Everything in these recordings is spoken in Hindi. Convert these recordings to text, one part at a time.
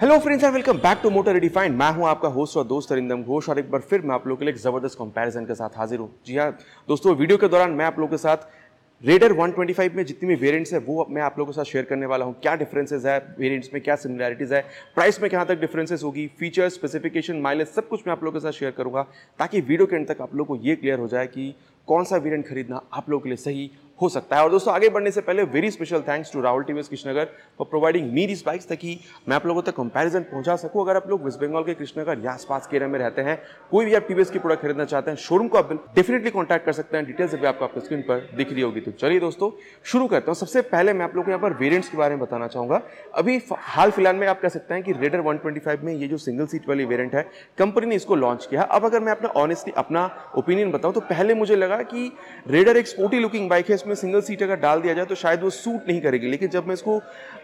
hello friends and welcome back to motor defined मैं हूं आपका होस्ट और दोस्त अरिंदम घोष और एक बार फिर मैं आप लोगों के लिए एक ज़बरदस्त कंपैरिजन के साथ हाजिर हूं जी हाँ दोस्तों वीडियो के दौरान मैं आप लोगों के साथ रेडर 125 में जितनी भी वेरिएंट्स है वो मैं आप लोगों के साथ शेयर करने वाला हूँ क्या डिफरेंसेज है वेरियंट्स में क्या सिमिलैरिटीज़ है प्राइस में कहाँ तक डिफरेंसेस होगी फीचर्स स्पेसिफिकेशन माइलेज सब कुछ मैं आप लोगों के साथ शेयर करूँगा ताकि वीडियो के एंड तक आप लोग को ये क्लियर हो जाए कि कौन सा वेरियंट खरीदना आप लोगों के लिए सही हो सकता है और दोस्तों आगे बढ़ने से पहले very special thanks to Rahul TVS Krishnanagar for providing me this bikes ताकि मैं आप लोगों तक कंपैरिजन पहुंचा सकूं अगर आप लोग वेस्ट बंगाल के कृष्णनगर या आसपास के एरिया में रहते हैं कोई भी आप टीवीएस की प्रोडक्ट खरीदना चाहते हैं शोरूम को आप डेफिनेटली कॉन्टैक्ट कर सकते हैं डिटेल्स अभी आपको आपकी स्क्रीन पर दिख रही होगी तो चलिए दोस्तों शुरू करते हैं सबसे पहले मैं आप लोग को यहाँ पर वेरियंट्स के बारे में बताना चाहूँगा अभी हाल फिलहाल में आप कह सकते हैं कि रेडर वन में ये जो सिंगल सीट वाली वेरियंट है कंपनी ने इसको लॉन्च किया अब अगर मैं अपना ऑनेस्टली अपना ओपिनियन बताऊँ तो पहले मुझे लगा था कि रेडर एक स्पोर्टी लुकिंग बाइक है इसमें सिंगल सीट अगर डाल दिया जाए तो शायद वो सूट नहीं करेगी लेकिन जब मैं इसको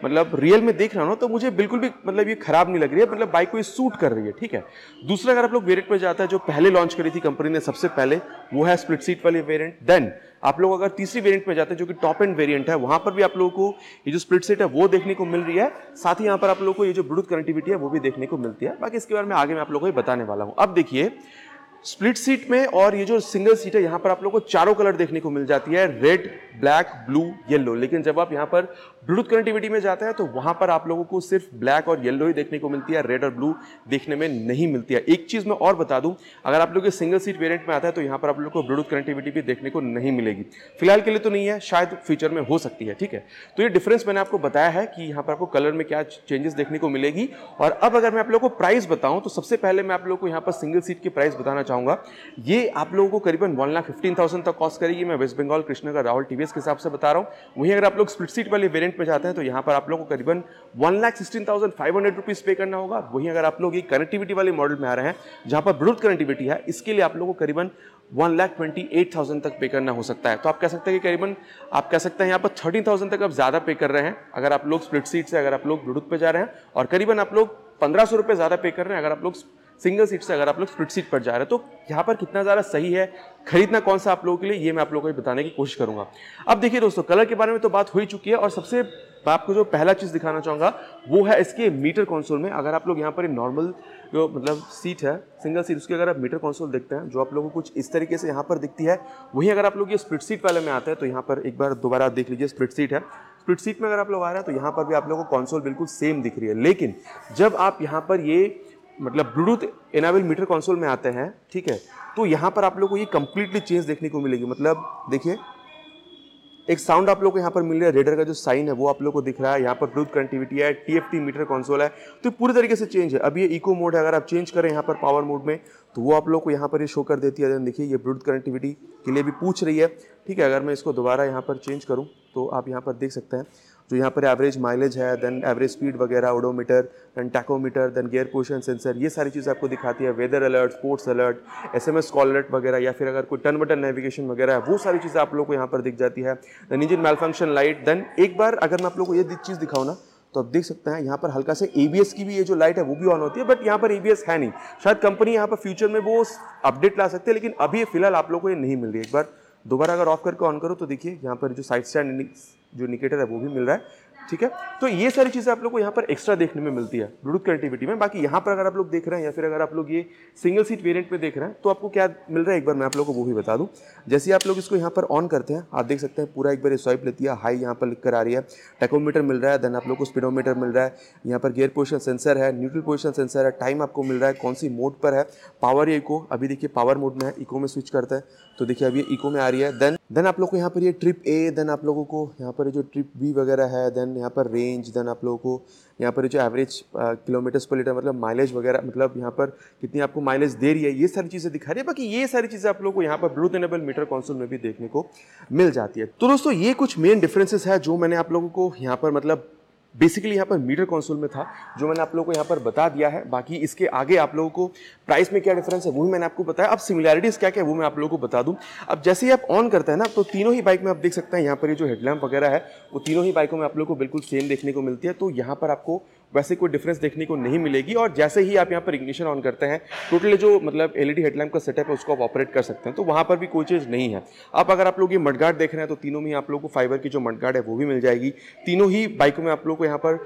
मतलब रियल में देख रहा हूँ तो मुझे बिल्कुल भी मतलब ये खराब नहीं लग रही है मतलब बाइक को ये सूट कर रही है ठीक है दूसरा अगर आप लोग वेरियंट में जाता है जो पहले लॉन्च करी थी कंपनी ने सबसे पहले वो है स्प्लिट सीट वाली वेरियंट देन आप लोग अगर तीसरी वेरिएंट में जाते हैं जो कि टॉप एंड वेरिएंट है वहां पर भी आप लोगों को ये जो स्प्लिट सीट है वो देखने को मिल रही है साथ ही यहाँ पर आप लोगों को ये जो ब्लूटूथ कनेक्टिविटी है वो भी देखने को मिलती है बाकी इसके बारे में आगे मैं आप लोगों को बताने वाला हूँ अब देखिए स्प्लिट सीट में और ये जो सिंगल सीट है यहाँ पर आप लोगों को चारों कलर देखने को मिल जाती है रेड ब्लैक ब्लू येलो लेकिन जब आप यहाँ पर ब्लूटूथ कनेक्टिविटी में जाते हैं तो वहाँ पर आप लोगों को सिर्फ ब्लैक और येलो ही देखने को मिलती है रेड और ब्लू देखने में नहीं मिलती है एक चीज़ मैं और बता दूँ अगर आप लोग सिंगल सीट वेरियंट में आता है तो यहाँ पर आप लोग को ब्लूटूथ कनेक्टिविटी भी देखने को नहीं मिलेगी फिलहाल के लिए तो नहीं है शायद फ्यूचर में हो सकती है ठीक है तो ये डिफरेंस मैंने आपको बताया है कि यहाँ पर आपको कलर में क्या चेंजेस देखने को मिलेगी और अब अगर मैं आप लोग को प्राइस बताऊँ तो सबसे पहले मैं आप लोग को यहाँ पर सिंगल सीट की प्राइस बताना चाहूँगा चाहूँगा ये आप लोगों को करीबन वन लाख फिफ्टीन थाउजेंड तक कॉस्ट करेगी मैं West Bengal Krishnanagar Rahul T के हिसाब से बता रहा हूँ वहीं अगर आप लोग स्प्लिट सीट वाले वेरियंट में जाते हैं तो यहाँ पर आप लोगों को करीबन one lakh sixteen thousand five hundred rupees pay करना होगा वहीं अगर आप लोग ये कनेक्टिविटी वाले मॉडल में आ रहे हैं जहाँ पर ब्लूथ कनेक्टिविटी है इसके लिए आप लोगों को करीबन one lakh twenty eight thousand तक पे करना हो सकता है तो आप कह सकते हैं कि करीबन आप कह सकते हैं यहाँ पर थर्टीन थाउजेंड तक आप ज़्यादा पे कर रहे हैं अगर आप लोग स्प्लिट सीट से अगर आप लोग ब्लूटूथ पे जा रहे हैं और करीबन आप लोग पंद्रह सौ रुपये ज़्यादा पे कर रहे हैं अगर आप लोग सिंगल सीट से अगर आप लोग स्प्लिट सीट पर जा रहे हैं तो यहाँ पर कितना ज़्यादा सही है खरीदना कौन सा आप लोगों के लिए ये मैं आप लोगों को बताने की कोशिश करूँगा अब देखिए दोस्तों कलर के बारे में तो बात हो ही चुकी है और सबसे मैं आपको जो पहला चीज़ दिखाना चाहूँगा वो है इसके मीटर कौनसोल में अगर आप लोग यहाँ पर नॉर्मल जो मतलब सीट है सिंगल सीट उसकी अगर आप मीटर कौनसोल देखते हैं जो आप लोगों को कुछ इस तरीके से यहाँ पर दिखती है वहीं अगर आप लोग ये स्प्लिट सीट वाले में आते हैं तो यहाँ पर एक बार दोबारा देख लीजिए स्प्लिट सीट है स्प्लिट सीट में अगर आप लोग आ रहे हैं तो यहाँ पर भी आप लोगों को कौनसोल बिल्कुल सेम दिख रही है लेकिन जब आप यहाँ पर ये मतलब ब्लूटूथ एनाबल मीटर कंसोल में आते हैं ठीक है तो यहाँ पर आप लोग को ये कम्प्लीटली चेंज देखने को मिलेगी मतलब देखिए एक साउंड आप लोग को यहाँ पर मिल रहा है रेडर का जो साइन है वो आप लोग को दिख रहा है यहाँ पर ब्लूथ कनेक्टिविटी है टी मीटर कंसोल है तो पूरी तरीके से चेंज है अब ये इको मोड है अगर आप चेंज करें यहाँ पर पावर मोड में तो वो आप लोग को यहाँ पर ये यह शो कर देती है देखिए ये ब्लूटूथ कनेक्टिविटी के लिए भी पूछ रही है ठीक है अगर मैं इसको दोबारा यहाँ पर चेंज करूँ तो आप यहाँ पर देख सकते हैं जो यहाँ पर एवरेज माइलेज है देन एवरेज स्पीड वगैरह odometer then tachometer then gear position sensor ये सारी चीज़ें आपको दिखाती है weather alert sports alert S M S call alert वगैरह या फिर अगर कोई टर्न बटन नेविगेशन वगैरह है वो सारी चीज़ें आप लोग को यहाँ पर दिख जाती है then engine malfunction light then एक बार अगर मैं आप लोग को ये चीज़ दिखाऊँ ना तो आप देख सकते हैं यहाँ पर हल्का से ए की भी ये जो लाइट है वो भी ऑन होती है बट यहाँ पर ए है नहीं शायद कंपनी यहाँ पर फ्यूचर में वो अपडेट ला सकते हैं लेकिन अभी फिलहाल आप लोग को ये नहीं मिल रही एक बार दोबारा अगर ऑफ करके ऑन करो तो देखिए यहाँ पर जो साइड स्टैंड जो इंडिकेटर है वो भी मिल रहा है ठीक है तो ये सारी चीज़ें आप लोग को यहाँ पर एक्स्ट्रा देखने में मिलती है ब्लूटूथ कनेक्टिविटी में बाकी यहाँ पर अगर आप लोग देख रहे हैं या फिर अगर आप लोग ये सिंगल सीट वेरिएंट में देख रहे हैं तो आपको क्या मिल रहा है एक बार मैं आप लोगों को वो भी बता दूँ जैसे आप लोग इसको यहाँ पर ऑन करते हैं आप देख सकते हैं पूरा एक बार स्वाइप लेती है हाई यहाँ पर लिख कर आ रही है टेकोमीटर मिल रहा है देन आप लोग को स्पीडोमीटर मिल रहा है यहाँ पर गेयर पोजिशन सेंसर है न्यूट्रल पोजिशन सेंसर है टाइम आपको मिल रहा है कौन सी मोड पर है पावर या इको अभी देखिए पावर मोड में है इको में स्विच करता है तो देखिए अभी इको में आ रही है देन देन आप लोग को यहाँ पर ये ट्रिप ए देन आप लोगों को यहाँ पर जो ट्रिप बी वगैरह है देन यहाँ पर रेंज देन आप लोगों को यहाँ पर जो एवरेज किलोमीटर्स पर लीटर मतलब माइलेज वगैरह मतलब यहाँ पर कितनी आपको माइलेज दे रही है ये सारी चीज़ें दिखा रही है बाकी ये सारी चीज़ें आप लोग को यहाँ पर ब्लूथ एनेबल मीटर कॉन्सोल में भी देखने को मिल जाती है तो दोस्तों ये कुछ मेन डिफ्रेंसेस है जो मैंने आप लोगों को यहाँ पर मतलब बेसिकली यहाँ पर मीटर कंसोल में था जो मैंने आप लोगों को यहाँ पर बता दिया है बाकी इसके आगे आप लोगों को प्राइस में क्या डिफरेंस है वो भी मैंने आपको बताया अब सिमिलैरिटीज़ क्या क्या है वो मैं आप लोगों को बता दूँ अब जैसे ही आप ऑन करते हैं ना तो तीनों ही बाइक में आप देख सकते हैं यहाँ पर ये जो हेडलैम्प वगैरह है वो तीनों ही बाइकों में आप लोग को बिल्कुल सेम देखने को मिलती है तो यहाँ पर आपको वैसे कोई डिफरेंस देखने को नहीं मिलेगी और जैसे ही आप यहाँ पर इग्निशन ऑन करते हैं टोटली जो मतलब एलईडी हेडलैम्प का सेटअप है उसको आप ऑपरेट कर सकते हैं तो वहाँ पर भी कोई चीज़ नहीं है अब अगर आप लोग ये मडगार्ड देख रहे हैं तो तीनों में आप लोग को फाइबर की जो मडगार्ड है वो भी मिल जाएगी तीनों ही बाइकों में आप लोग को यहाँ पर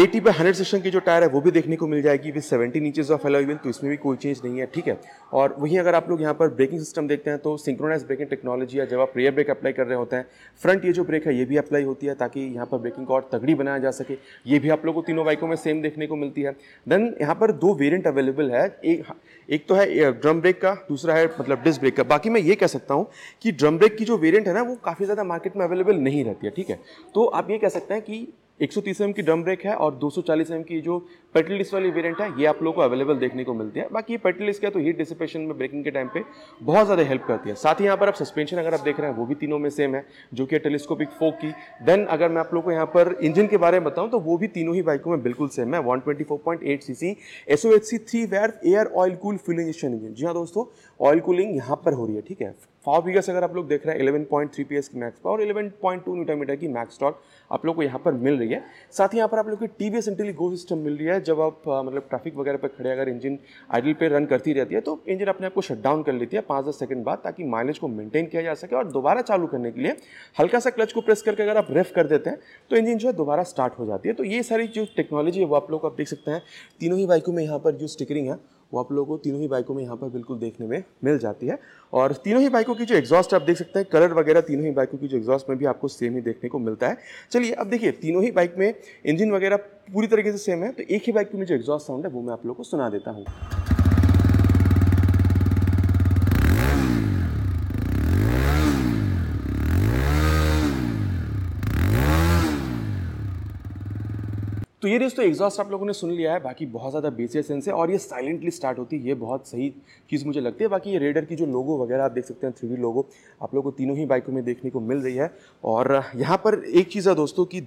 80 पे 100 सेशन की जो टायर है वो भी देखने को मिल जाएगी with 70 inches of alloy wheel तो इसमें भी कोई चेंज नहीं है ठीक है और वहीं अगर आप लोग यहाँ पर ब्रेकिंग सिस्टम देखते हैं तो सिंक्रोनाइज ब्रेकिंग टेक्नोलॉजी है जब आप रेयर ब्रेक अप्लाई कर रहे होते हैं फ्रंट ये जो ब्रेक है ये भी अप्लाई होती है ताकि यहाँ पर ब्रेकिंग को और तगड़ी बनाया जा सके ये भी आप लोग को तीनों बाइकों में सेम देखने को मिलती है देन यहाँ पर दो वेरियंट अवेलेबल है एक एक तो है ड्रम ब्रेक का दूसरा है मतलब डिस्क ब्रेक का बाकी मैं ये कह सकता हूँ कि ड्रम ब्रेक की जो वेरियंट है ना वो काफ़ी ज़्यादा मार्केट में अवेलेबल नहीं रहती है ठीक है तो आप ये कह सकते हैं कि एक सौ की ड्रम ब्रेक है और दो सौ चालीस एम की जो पेटलिस वाली वेरिएंट है ये आप लोगों को अवेलेबल देखने को मिलती है बाकी ये पेटलिस का तो हीट डिसिपेशन में ब्रेकिंग के टाइम पे बहुत ज़्यादा हेल्प करती है साथ ही यहाँ पर आप सस्पेंशन अगर आप देख रहे हैं वो भी तीनों में सेम है जो कि टेलीस्कोपिक फोक की देन अगर मैं आप लोग को यहाँ पर इंजन के बारे में बताऊँ तो वो भी तीनों ही बाइकों में बिल्कुल सेम है one twenty four point eight C C S O H C three valve air oil cool filling engine जी हाँ दोस्तों ऑयल कूलिंग यहाँ पर हो रही है ठीक है फाव फिगर्स अगर आप लोग देख रहे हैं eleven point three P S की max power eleven point two newton metre की मैक्स टॉर्क आप लोग को यहाँ पर मिल रही है साथ ही यहाँ पर आप लोग की T V S go system मिल रही है जब आप मतलब ट्रैफिक वगैरह पर खड़े अगर इंजन आइडल पर रन करती रहती है तो इंजन अपने आप को शट डाउन कर लेती है पाँच दस सेकंड बाद ताकि माइलेज को मेनटेन किया जा सके और दोबारा चालू करने के लिए हल्का सा क्लच को प्रेस करके अगर आप रेफ कर देते हैं तो इंजन जो है दोबारा स्टार्ट हो जाती है तो ये सारी जो टेक्नोलॉजी है वो आप लोग आप देख सकते हैं तीनों ही बाइकों में यहाँ पर जो स्टिकरिंग है वो आप लोगों को तीनों ही बाइकों में यहाँ पर बिल्कुल देखने में मिल जाती है और तीनों ही बाइकों की जो एग्जॉस्ट आप देख सकते हैं कलर वगैरह तीनों ही बाइकों की जो एग्जॉस्ट में भी आपको सेम ही देखने को मिलता है चलिए अब देखिए तीनों ही बाइक में इंजन वगैरह पूरी तरीके से सेम है तो एक ही बाइक की में जो एग्जॉस्ट साउंड है वो मैं आप लोग को सुना देता हूँ तो ये रेस तो एग्जॉस्ट आप लोगों ने सुन लिया है बाकी बहुत ज़्यादा बेसियर सेंस है और ये साइलेंटली स्टार्ट होती है ये बहुत सही चीज़ मुझे लगती है बाकी ये रेडर की जो लोगो वगैरह आप देख सकते हैं थ्री लोगो आप लोगों को तीनों ही बाइकों में देखने को मिल रही है और यहाँ पर एक चीज़ है दोस्तों कि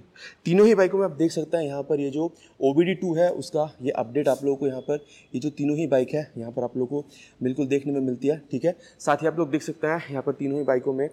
तीनों ही बाइकों में आप देख सकते हैं यहाँ पर ये जो ओ है उसका ये अपडेट आप लोगों को यहाँ पर ये जो तीनों ही बाइक है यहाँ पर आप लोग को बिल्कुल देखने में मिलती है ठीक है साथ ही आप लोग देख सकते हैं यहाँ पर तीनों ही बाइकों में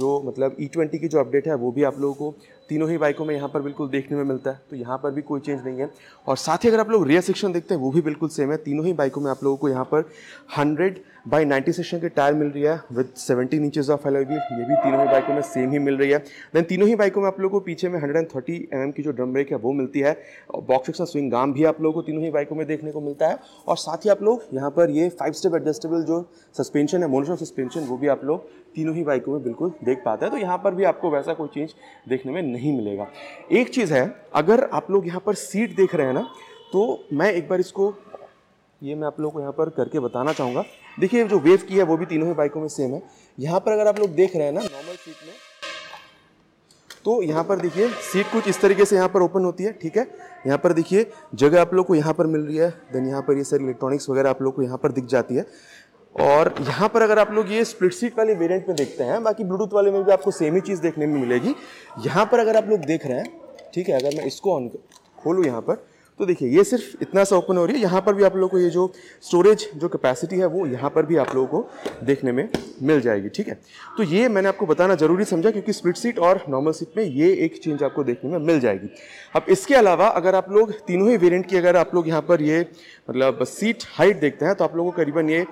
जो मतलब ई e ट्वेंटी की जो अपडेट है वो भी आप लोगों को तीनों ही बाइकों में यहाँ पर बिल्कुल देखने में मिलता है तो यहाँ पर भी कोई चेंज नहीं है और साथ ही अगर आप लोग रियर सेक्शन देखते हैं वो भी बिल्कुल सेम है तीनों ही बाइकों में आप लोगों को यहाँ पर हंड्रेड बाई 90 सेक्शन के टायर मिल रही है with 17 inches of alloy wheel ये भी तीनों ही बाइकों में सेम ही मिल रही है देन तीनों ही बाइकों में आप लोगों को पीछे में हंड्रेड एम mm की जो ड्रम ब्रेक है वो मिलती है और बॉक्स एक्शन स्विंग गाम भी आप लोगों को तीनों ही बाइकों में देखने को मिलता है और साथ ही आप लोग यहाँ पर ये फाइव स्टेप एडजस्टेबल जो सस्पेंशन है मोनोशो सस्पेंशन वो भी आप लोग तीनों ही बाइकों में बिल्कुल देख पाते हैं तो यहाँ पर भी आपको वैसा कोई चेंज देखने में नहीं नहीं मिलेगा एक चीज़ है अगर आप लोग यहाँ पर सीट देख रहे हैं ना तो मैं एक बार इसको ये मैं आप लोगों को यहाँ पर करके बताना चाहूँगा देखिए जो वेव की है वो भी तीनों ही बाइकों में सेम है यहाँ पर अगर आप लोग देख रहे हैं ना नॉर्मल सीट में तो यहाँ पर देखिए सीट कुछ इस तरीके से यहाँ पर ओपन होती है ठीक है यहाँ पर देखिए जगह आप लोग को यहाँ पर मिल रही है देन यहाँ पर ये यह सारी इलेक्ट्रॉनिक्स वगैरह आप लोग को यहाँ पर दिख जाती है और यहाँ पर अगर आप लोग ये स्प्लिट सीट वाले वेरिएंट में देखते हैं बाकी ब्लूटूथ वाले में भी आपको सेम ही चीज़ देखने में मिलेगी यहाँ पर अगर आप लोग देख रहे हैं ठीक है अगर मैं इसको ऑन खोलूँ यहाँ पर तो देखिए ये सिर्फ इतना सा ओपन हो रही है यहाँ पर भी आप लोगों को ये जो स्टोरेज जो कैपेसिटी है वो यहाँ पर भी आप लोगों को देखने में मिल जाएगी ठीक है तो ये मैंने आपको बताना ज़रूरी समझा क्योंकि स्प्लिट सीट और नॉर्मल सीट में ये एक चेंज आपको देखने में मिल जाएगी अब इसके अलावा अगर आप लोग तीनों ही वेरियंट की अगर आप लोग यहाँ पर ये मतलब सीट हाइट देखते हैं तो आप लोगों को करीबन ये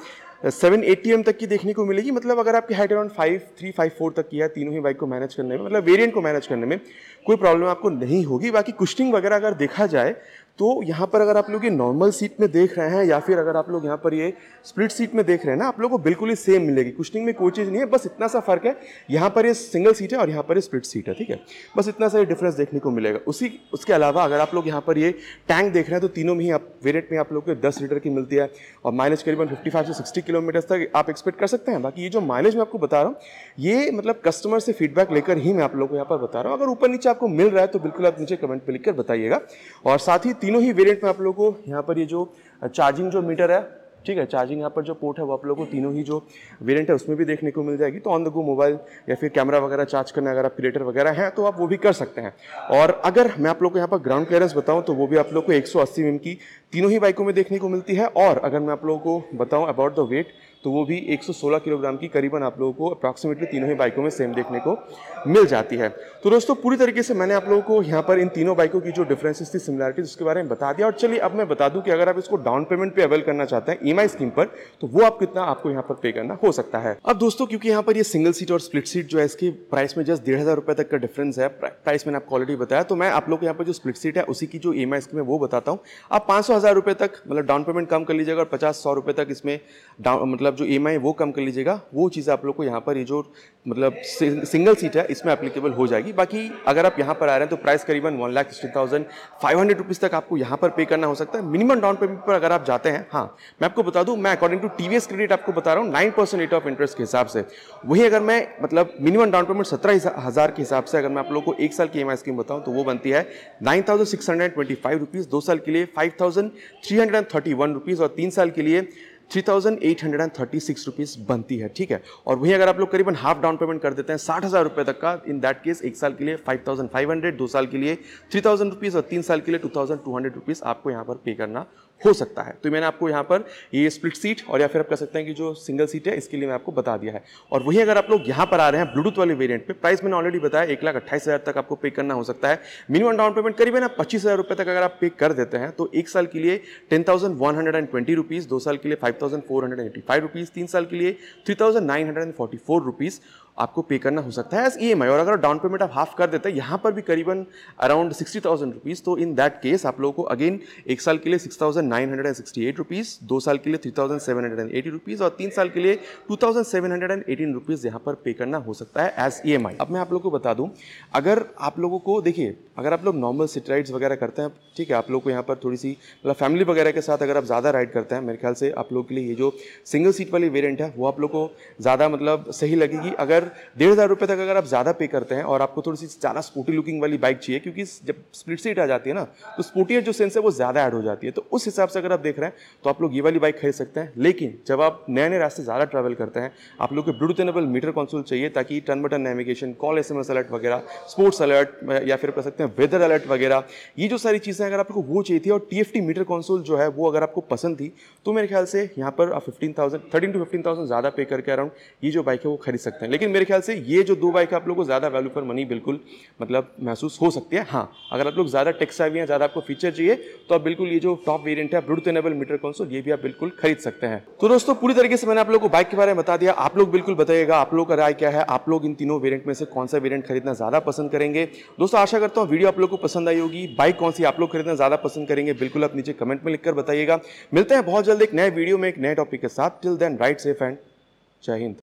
सेवन एट्टी एम तक की देखने को मिलेगी मतलब अगर आपकी height around five three five four तक की है तीनों ही बाइक को मैनेज करने में मतलब वेरिएंट को मैनेज करने में कोई प्रॉब्लम आपको नहीं होगी बाकी कुश्टिंग वगैरह अगर देखा जाए तो यहाँ पर अगर आप लोग ये नॉर्मल सीट में देख रहे हैं या फिर अगर आप लोग यहाँ पर ये स्प्लिट सीट में देख रहे हैं ना आप लोग को बिल्कुल ही सेम मिलेगी कुशनिंग में कोई चीज़ नहीं है बस इतना सा फर्क है यहाँ पर ये सिंगल सीट है और यहाँ पर ये स्प्लिट सीट है ठीक है बस इतना सा ये डिफरेंस देखने को मिलेगा उसी उसके अलावा अगर आप लोग यहाँ पर ये टैंक देख रहे हैं तो तीनों में ही आप वेरियट में आप लोग को दस लीटर की मिलती है और माइलेज करीबन फिफ्टी से सिक्सटी किलोमीटर तक आप एक्सपेक्ट कर सकते हैं बाकी ये जो माइलेज मैं आपको बता रहा हूँ ये मतलब कस्टमर से फीडबैक लेकर ही मैं आप लोग को यहाँ पर बता रहा हूँ अगर ऊपर नीचे आपको मिल रहा है तो बिल्कुल आप नीचे कमेंट पर लिखकर बताइएगा और साथ ही तीनों ही वेरिएंट में आप लोगों को यहाँ पर ये जो चार्जिंग जो मीटर है ठीक है चार्जिंग यहाँ पर जो पोर्ट है वो आप लोगों को तीनों ही जो वेरिएंट है उसमें भी देखने को मिल जाएगी तो ऑन द गो मोबाइल या फिर कैमरा वगैरह चार्ज करने अगर आप क्रिएटर वगैरह हैं तो आप वो भी कर सकते हैं और अगर मैं आप लोग को यहाँ पर ग्राउंड क्लियरेंस बताऊँ तो वो भी आप लोग को एक सौ की तीनों ही बाइकों में देखने को मिलती है और अगर मैं आप लोगों को बताऊँ अबाउट द वेट तो वो भी 116 किलोग्राम की करीबन आप लोगों को अप्रॉक्सीमेटली तीनों ही बाइकों में सेम देखने को मिल जाती है तो दोस्तों पूरी तरीके से मैंने आप लोगों को यहाँ पर इन तीनों बाइकों की जो डिफरेंसेस थी सिमिलरिटीज उसके बारे में बता दिया और चलिए अब मैं बता दूँ कि अगर आप इसको डाउन पेमेंट पे अवेल करना चाहते हैं ई e स्कीम पर तो वो आप कितना आपको यहाँ पर पे करना हो सकता है अब दोस्तों क्योंकि यहाँ पर ये सिंगल सीट और स्प्लिट सीट जो है इसकी प्राइस में जस्ट डेढ़ रुपए तक का डिफरेंस है प्राइस मैंने आपको ऑलरेडी बताया तो मैं आप लोग यहाँ पर जो स्प्लिट सीट है उसी की जो ई एम आई स्कीम है वो बताता हूँ आप पाँच सौ हज़ार रुपये तक मतलब डाउन पेमेंट कम कर लीजिएगा और पचास सौ रुपये तक इसमें डाउन मतलब मतलब जो ई e वो कम कर लीजिएगा वो चीज़ आप लोग को यहाँ पर ये जो मतलब सिंगल सीट है इसमें अप्लीकेबल हो जाएगी बाकी अगर आप यहाँ पर आ रहे हैं तो प्राइस करीबन one lakh sixty thousand five hundred rupees तक आपको यहाँ पर पे करना हो सकता है मिनिमम डाउन पेमेंट पर अगर आप जाते हैं हाँ मैं आपको बता दूँ मैं अकॉर्डिंग टू टी क्रेडिट आपको बता रहा हूँ nine percent rate of interest के हिसाब से वही अगर मैं मतलब मिनिमम डाउन पेमेंट सत्रह हज़ार के हिसाब से अगर मैं आप लोग को एक साल की ई स्कीम बताऊँ तो वो बनती है nine thousand six hundred twenty five rupees दो साल के लिए five thousand three hundred and thirty one rupees और तीन साल के लिए three thousand eight hundred and thirty six rupees बनती है ठीक है और वहीं अगर आप लोग करीबन हाफ डाउन पेमेंट कर देते हैं साठ हज़ार रुपये तक का इन दैट केस एक साल के लिए फाइव थाउजेंड फाइव हंड्रेड दो साल के लिए थ्री थाउजेंड रुपीज़ और तीन साल के लिए two thousand two hundred rupees आपको यहाँ पर पे करना हो सकता है तो मैंने आपको यहाँ पर ये स्प्लिट सीट और या फिर आप कह सकते हैं कि जो सिंगल सीट है इसके लिए मैं आपको बता दिया है और वहीं अगर आप लोग यहाँ पर आ रहे हैं ब्लूटूथ वाले वेरियंट पर प्राइस मैंने ऑलरेडी बताया एक लाख अट्ठाईस हज़ार तक आपको पे करना हो सकता है मिनिमम डाउन पेमेंट करीब ना पच्चीस हज़ार रुपये तक अगर आप पे कर देते हैं तो एक साल के लिए ten thousand one hundred and twenty rupees दो साल के लिए five thousand four hundred eighty five rupees तीन साल के लिए three thousand nine hundred and forty four rupees आपको पे करना हो सकता है एज ई e और अगर डाउन पेमेंट आप हाफ कर देते हैं यहाँ पर भी करीबन अराउंड सिक्सटी थाउजेंड रुपीज़ तो इन दैट केस आप लोगों को अगेन एक साल के लिए six thousand nine hundred and sixty eight rupees दो साल के लिए three thousand seven hundred and eighty rupees और तीन साल के लिए two thousand seven hundred and eighteen rupees यहाँ पर पे करना हो सकता है एज ई e अब मैं आप लोग को बता दूँ अगर आप लोगों को देखिए अगर आप लोग नॉर्मल सिट राइड्स वगैरह करते हैं ठीक है आप लोग को यहाँ पर थोड़ी सी मतलब फैमिली वगैरह के साथ अगर आप ज़्यादा राइड करते हैं मेरे ख्याल से आप लोग के लिए ये जो सिंगल सीट वाली वेरियंट है वो आप लोग को ज़्यादा मतलब सही लगेगी अगर हर डेढ़ हज़ार रुपये तक अगर आप ज़्यादा पे करते हैं और आपको थोड़ी सी ज़्यादा स्पोर्टी लुकिंग वाली बाइक चाहिए क्योंकि जब स्प्लिट सीट आ जाती है ना तो स्पोर्टी जो सेंस है वो ज़्यादा ऐड हो जाती है तो उस हिसाब से अगर आप देख रहे हैं तो आप लोग ये वाली बाइक खरीद सकते हैं लेकिन जब आप नए नए रास्ते ज़्यादा ट्रैवल करते हैं आप लोग को ब्लूटूथ मीटर कंसोल चाहिए ताकि turn button navigation call S alert वगैरह स्पोर्ट्स अलर्ट या फिर कह सकते हैं वेदर अलर्ट वगैरह ये जो सारी चीज़ें अगर आपको वो चाहिए थी और टी मीटर कंसोल जो है वो अगर आपको पसंद थी तो मेरे ख्याल से यहाँ पर आप fifteen thousand thirteen to fifteen thousand ज़्यादा पे करके अराउंड ये जो बाइक है वो खरीद सकते हैं लेकिन लेकिन मेरे ख्याल से ये जो दो बाइक आप लोग को ज़्यादा वैल्यू फॉर मनी बिल्कुल मतलब महसूस हो सकती है हाँ अगर आप लोग ज़्यादा टेक्स हैं ज़्यादा आपको फीचर चाहिए तो आप बिल्कुल ये जो टॉप वेरियंट है ब्लूटूथ एनेबल मीटर कंसोल ये भी आप बिल्कुल खरीद सकते हैं तो दोस्तों पूरी तरीके से मैंने आप लोग को बाइक के बारे में बता दिया आप लोग बिल्कुल बताइएगा आप लोग का राय क्या है आप लोग इन तीनों वेरियंट में से कौन सा वेरियंट खरीदना ज़्यादा पसंद करेंगे दोस्तों आशा करता हूँ वीडियो आप लोग को पसंद आई होगी बाइक कौन सी आप लोग खरीदना ज़्यादा पसंद करेंगे बिल्कुल आप नीचे कमेंट में लिखकर बताइएगा मिलते हैं बहुत जल्द एक नए वीडियो में एक नए टॉपिक के साथ till then ride safe and जय हिंद